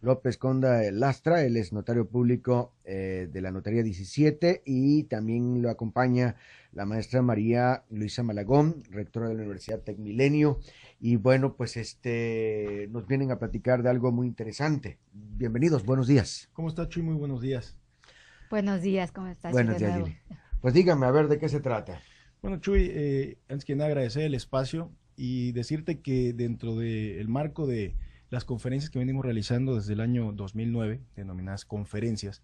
López Conda Lastra, él es notario público eh, de la Notaría 17 y también lo acompaña la maestra María Luisa Malagón, rectora de la Universidad Tecmilenio. Y bueno, pues este nos vienen a platicar de algo muy interesante. Bienvenidos, buenos días. ¿Cómo está Chuy? Muy buenos días. Buenos días, ¿cómo estás? Buenos días, Pues dígame, a ver, ¿de qué se trata? Bueno, Chuy, eh, antes que nada agradecer el espacio y decirte que dentro del marco de las conferencias que venimos realizando desde el año 2009, denominadas conferencias,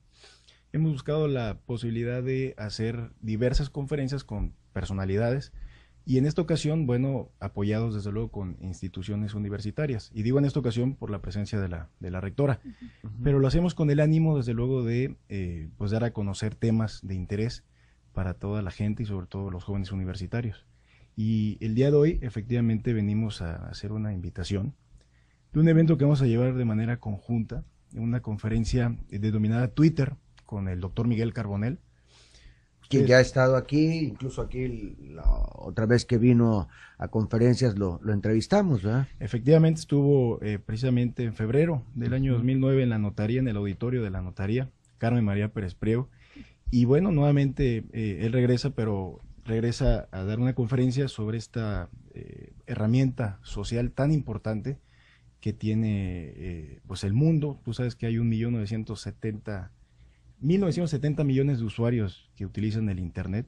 hemos buscado la posibilidad de hacer diversas conferencias con personalidades y en esta ocasión, bueno, apoyados desde luego con instituciones universitarias. Y digo en esta ocasión por la presencia de la, de la rectora. Pero lo hacemos con el ánimo, desde luego, de eh, pues, dar a conocer temas de interés para toda la gente y sobre todo los jóvenes universitarios. Y el día de hoy, efectivamente, venimos a hacer una invitación de un evento que vamos a llevar de manera conjunta, una conferencia eh, denominada Twitter con el doctor Miguel Carbonel. Que eh, ya ha estado aquí, incluso aquí la otra vez que vino a conferencias lo, entrevistamos. ¿verdad? Efectivamente, estuvo eh, precisamente en febrero del año 2009 en la notaría, en el auditorio de la notaría, Carmen María Pérez Priego. Y bueno, nuevamente él regresa, pero regresa a dar una conferencia sobre esta herramienta social tan importante que tiene eh, pues el mundo. Tú sabes que hay un millón 1970 millones de usuarios que utilizan el Internet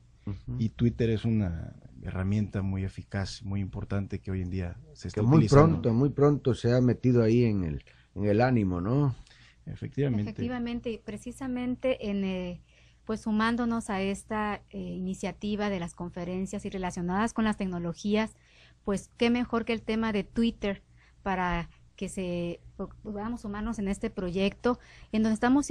y Twitter es una herramienta muy eficaz, muy importante que hoy en día se está que muy pronto, muy pronto se ha metido ahí en el, en el ánimo, ¿no? Efectivamente. Efectivamente, precisamente en, eh, pues sumándonos a esta eh, iniciativa de las conferencias y relacionadas con las tecnologías, pues qué mejor que el tema de Twitter para que se podamos sumarnos en este proyecto en donde estamos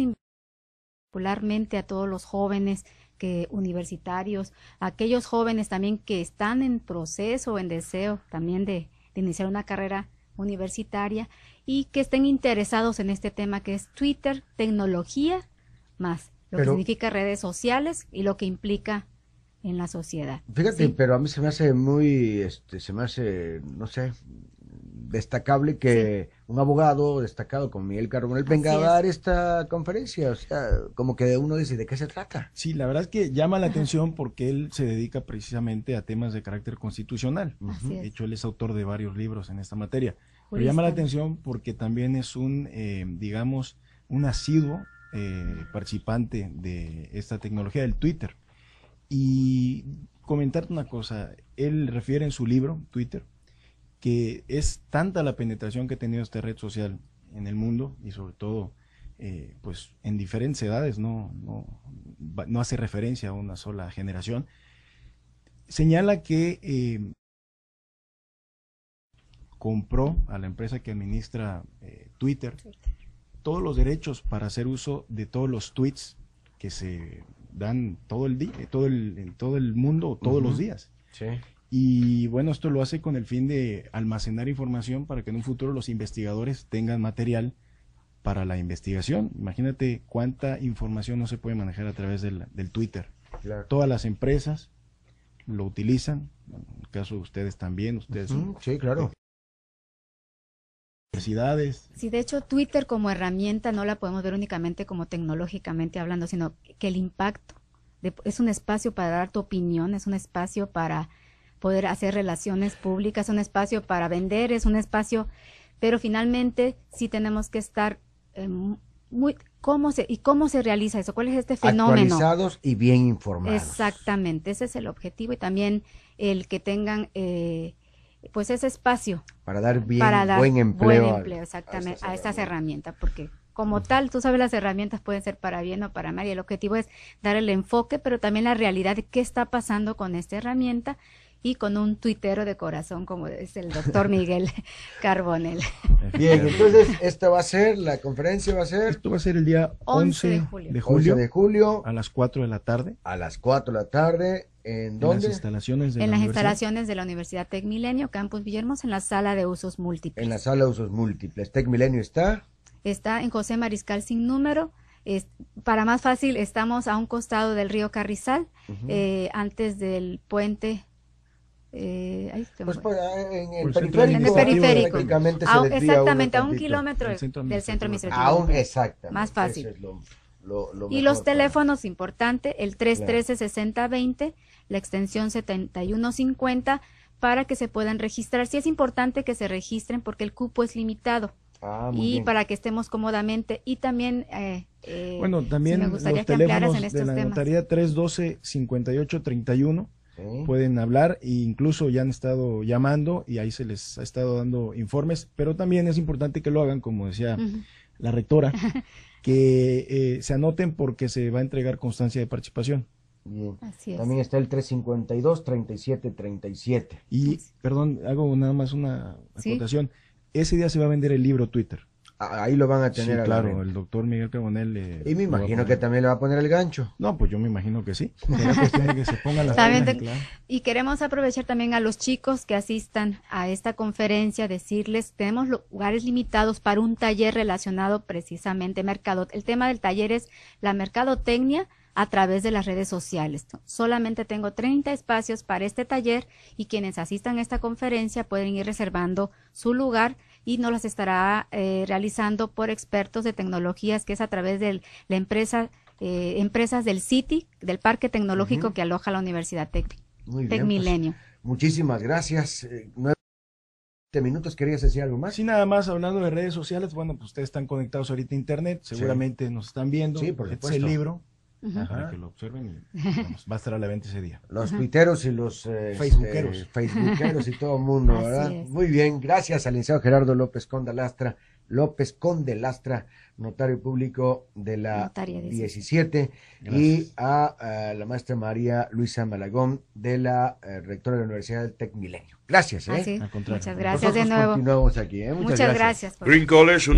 particularmente a todos los jóvenes que universitarios, aquellos jóvenes también que están en proceso, o en deseo también de, iniciar una carrera universitaria y que estén interesados en este tema que es Twitter, tecnología más lo que significa redes sociales y lo que implica en la sociedad. Fíjate, pero a mí se me hace muy, este, se me hace, no sé, destacable que un abogado destacado como Miguel Carbonel venga a dar esta conferencia. O sea, como que uno dice, ¿de qué se trata? Sí, la verdad es que llama la atención porque él se dedica precisamente a temas de carácter constitucional. De hecho, él es autor de varios libros en esta materia. Pero llama la atención porque también es un, eh, digamos, un asiduo eh, participante de esta tecnología del Twitter. Y comentarte una cosa, él refiere en su libro, Twitter, que es tanta la penetración que ha tenido esta red social en el mundo y sobre todo eh, pues en diferentes edades, no, no, hace referencia a una sola generación, señala que eh, compró a la empresa que administra eh, Twitter todos los derechos para hacer uso de todos los tweets que se dan todo el día, todo el, todo el mundo, todos los días. Sí. Y bueno, esto lo hace con el fin de almacenar información para que en un futuro los investigadores tengan material para la investigación. Imagínate cuánta información no se puede manejar a través del, Twitter. Todas las empresas lo utilizan, en el caso de ustedes también, ustedes... sí, claro. Sí, de hecho Twitter como herramienta no la podemos ver únicamente como tecnológicamente hablando, sino que el impacto es un espacio para dar tu opinión, es un espacio para poder hacer relaciones públicas, un espacio para vender, es un espacio, pero finalmente sí tenemos que estar em, muy cómo se y cómo se realiza eso, cuál es este fenómeno. Actualizados y bien informados. Exactamente, ese es el objetivo y también el que tengan eh, pues ese espacio para dar bien buen empleo, exactamente a, estas herramientas, porque como tal, tú sabes, las herramientas pueden ser para bien o para mal, y el objetivo es dar el enfoque, pero también la realidad de qué está pasando con esta herramienta y con un tuitero de corazón como es el doctor Miguel Carbonel. Bien, entonces esta va a ser, la conferencia va a ser... Esto va a ser el día 11, de, julio. de julio. A las 4 de la tarde. A las 4 de la tarde. ¿En dónde? En las instalaciones de, en la, las instalaciones de la Universidad Tec Milenio, Campus Villermos, en la sala de usos múltiples. En la sala de usos múltiples. Tec Milenio está. Está en José Mariscal sin número. Es, para más fácil, estamos a un costado del río Carrizal, eh, antes del puente eh, pues, pues, en el, periférico, exactamente, a un kilómetro del centro de Aún, exacto. Más fácil. y los teléfonos, importante, el 313-6020, la extensión 7150, para que se puedan registrar. Sí es importante que se registren porque el cupo es limitado. Ah, y para que estemos cómodamente y también eh, eh bueno también me gustaría los que en estos de la temas. notaría 312 58 31 pueden hablar e incluso ya han estado llamando y ahí se les ha estado dando informes, pero también es importante que lo hagan, como decía la rectora, que eh, se anoten porque se va a entregar constancia de participación. También está el 352-3737. Y, perdón, hago nada más una acotación. Ese día se va a vender el libro Twitter ahí lo van a tener. claro, el doctor Miguel Cabonel Y me imagino que también le va a poner el gancho. No, pues yo me imagino que sí. Y queremos aprovechar también a los chicos que asistan a esta conferencia, decirles, tenemos lugares limitados para un taller relacionado precisamente mercado. El tema del taller es la mercadotecnia a través de las redes sociales. Solamente tengo 30 espacios para este taller y quienes asistan a esta conferencia pueden ir reservando su lugar y nos las estará eh, realizando por expertos de tecnologías, que es a través de la empresa, eh, empresas del City, del Parque Tecnológico que aloja la Universidad Tec, pues, Milenio. muchísimas gracias. Eh, Nueve minutos, ¿querías decir algo más? Sí, nada más, hablando de redes sociales, bueno, pues ustedes están conectados ahorita a internet, seguramente nos están viendo, sí, por el libro, que lo observen y vamos, va a estar al evento ese día. Los tuiteros y los eh, este, facebookeros. facebookeros y todo el mundo, ¿verdad? Muy bien, gracias al licenciado Gerardo López Condalastra, López Condelastra, notario público de la Notaria 17, y a, la maestra María Luisa Malagón, de la eh, rectora de la Universidad del Tec Milenio. Gracias, ¿eh? Muchas gracias de nuevo. Continuamos aquí, ¿eh? Muchas, gracias. Green College.